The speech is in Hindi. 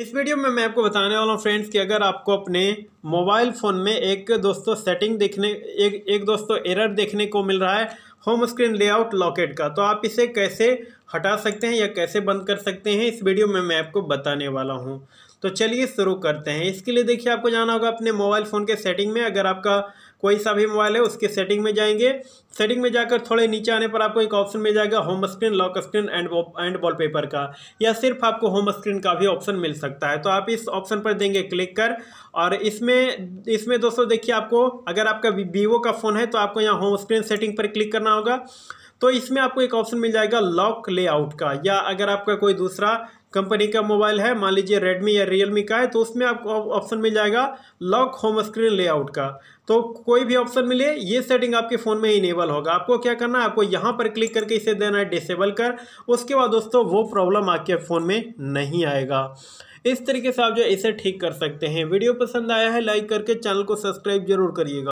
इस वीडियो में मैं आपको बताने वाला हूँ फ्रेंड्स कि अगर आपको अपने मोबाइल फ़ोन में एक दोस्तों सेटिंग देखने एक एक दोस्तों एरर देखने को मिल रहा है होम स्क्रीन लेआउट लॉकेट का तो आप इसे कैसे हटा सकते हैं या कैसे बंद कर सकते हैं इस वीडियो में मैं आपको बताने वाला हूँ तो चलिए शुरू करते हैं इसके लिए देखिए आपको जाना होगा अपने मोबाइल फ़ोन के सेटिंग में अगर आपका कोई सा भी मोबाइल है उसके सेटिंग में जाएंगे सेटिंग में जाकर थोड़े नीचे आने पर आपको एक ऑप्शन मिल जाएगा home screen lock screen and and wallpaper का या सिर्फ आपको होम स्क्रीन का भी ऑप्शन मिल सकता है तो आप इस ऑप्शन पर देंगे क्लिक कर और इसमें इसमें दोस्तों देखिए आपको अगर आपका वीवो का फ़ोन है तो आपको यहाँ होम स्क्रीन सेटिंग पर क्लिक करना होगा तो इसमें आपको एक ऑप्शन मिल जाएगा लॉक लेआउट का या अगर आपका कोई दूसरा कंपनी का मोबाइल है मान लीजिए रेडमी या रियलमी का है तो उसमें आपको ऑप्शन मिल जाएगा लॉक होम स्क्रीन लेआउट का तो कोई भी ऑप्शन मिले ये सेटिंग आपके फ़ोन में इनेबल होगा आपको क्या करना है आपको यहाँ पर क्लिक करके इसे देना है डिसेबल कर उसके बाद दोस्तों वो प्रॉब्लम आपके फ़ोन में नहीं आएगा इस तरीके से आप जो इसे ठीक कर सकते हैं वीडियो पसंद आया है लाइक करके चैनल को सब्सक्राइब जरूर करिएगा